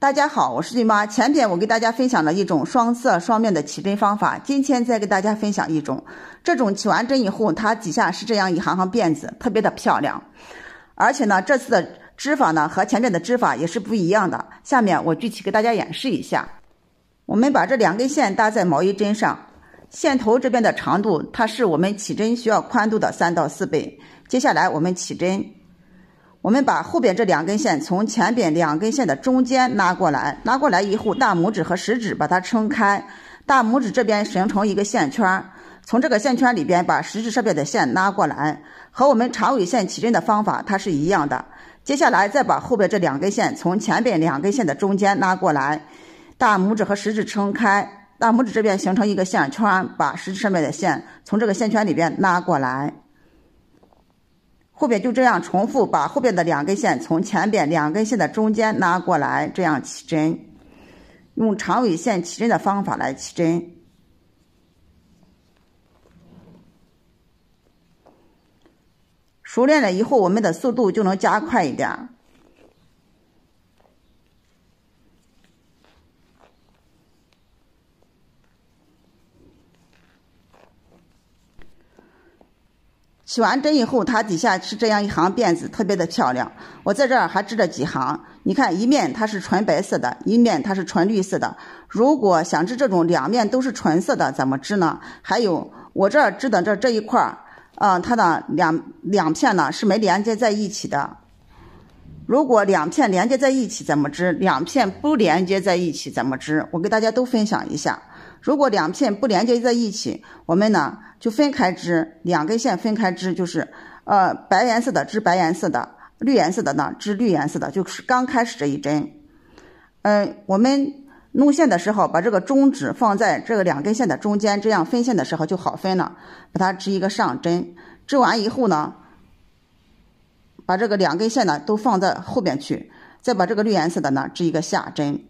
大家好，我是孕妈。前边我给大家分享了一种双色双面的起针方法，今天再给大家分享一种。这种起完针以后，它底下是这样一行行辫子，特别的漂亮。而且呢，这次的织法呢和前面的织法也是不一样的。下面我具体给大家演示一下。我们把这两根线搭在毛衣针上，线头这边的长度，它是我们起针需要宽度的三到四倍。接下来我们起针。我们把后边这两根线从前边两根线的中间拉过来，拉过来以后，大拇指和食指把它撑开，大拇指这边形成一个线圈，从这个线圈里边把食指上边的线拉过来，和我们长尾线起针的方法它是一样的。接下来再把后边这两根线从前边两根线的中间拉过来，大拇指和食指撑开，大拇指这边形成一个线圈，把食指上面的线从这个线圈里边拉过来。后边就这样重复，把后边的两根线从前边两根线的中间拉过来，这样起针，用长尾线起针的方法来起针。熟练了以后，我们的速度就能加快一点。起完针以后，它底下是这样一行辫子，特别的漂亮。我在这儿还织了几行，你看一面它是纯白色的，一面它是纯绿色的。如果想织这种两面都是纯色的，怎么织呢？还有我这织的这这一块儿，嗯，它的两两片呢是没连接在一起的。如果两片连接在一起怎么织？两片不连接在一起怎么织？我给大家都分享一下。如果两片不连接在一起，我们呢就分开织，两根线分开织，就是，呃，白颜色的织白颜色的，绿颜色的呢织绿颜色的，就是刚开始这一针。嗯，我们弄线的时候，把这个中指放在这个两根线的中间，这样分线的时候就好分了。把它织一个上针，织完以后呢，把这个两根线呢都放在后边去，再把这个绿颜色的呢织一个下针，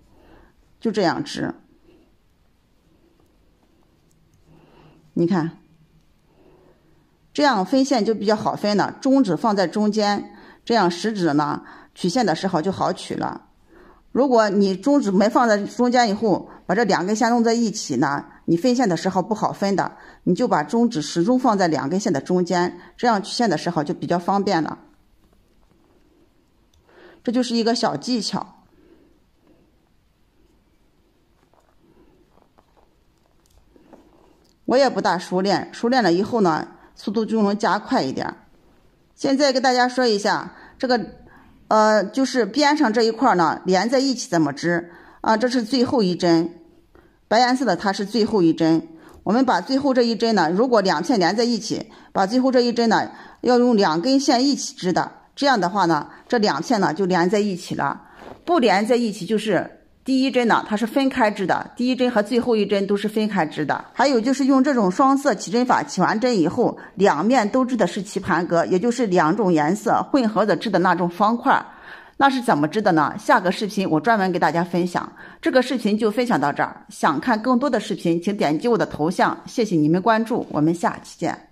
就这样织。你看，这样分线就比较好分了。中指放在中间，这样食指呢取线的时候就好取了。如果你中指没放在中间以后，把这两根线弄在一起呢，你分线的时候不好分的。你就把中指始终放在两根线的中间，这样取线的时候就比较方便了。这就是一个小技巧。我也不大熟练，熟练了以后呢，速度就能加快一点。现在给大家说一下这个，呃，就是边上这一块呢，连在一起怎么织啊？这是最后一针，白颜色的它是最后一针。我们把最后这一针呢，如果两片连在一起，把最后这一针呢，要用两根线一起织的。这样的话呢，这两片呢就连在一起了。不连在一起就是。第一针呢，它是分开织的，第一针和最后一针都是分开织的。还有就是用这种双色起针法起完针以后，两面都织的是棋盘格，也就是两种颜色混合着织的那种方块。那是怎么织的呢？下个视频我专门给大家分享。这个视频就分享到这儿，想看更多的视频，请点击我的头像。谢谢你们关注，我们下期见。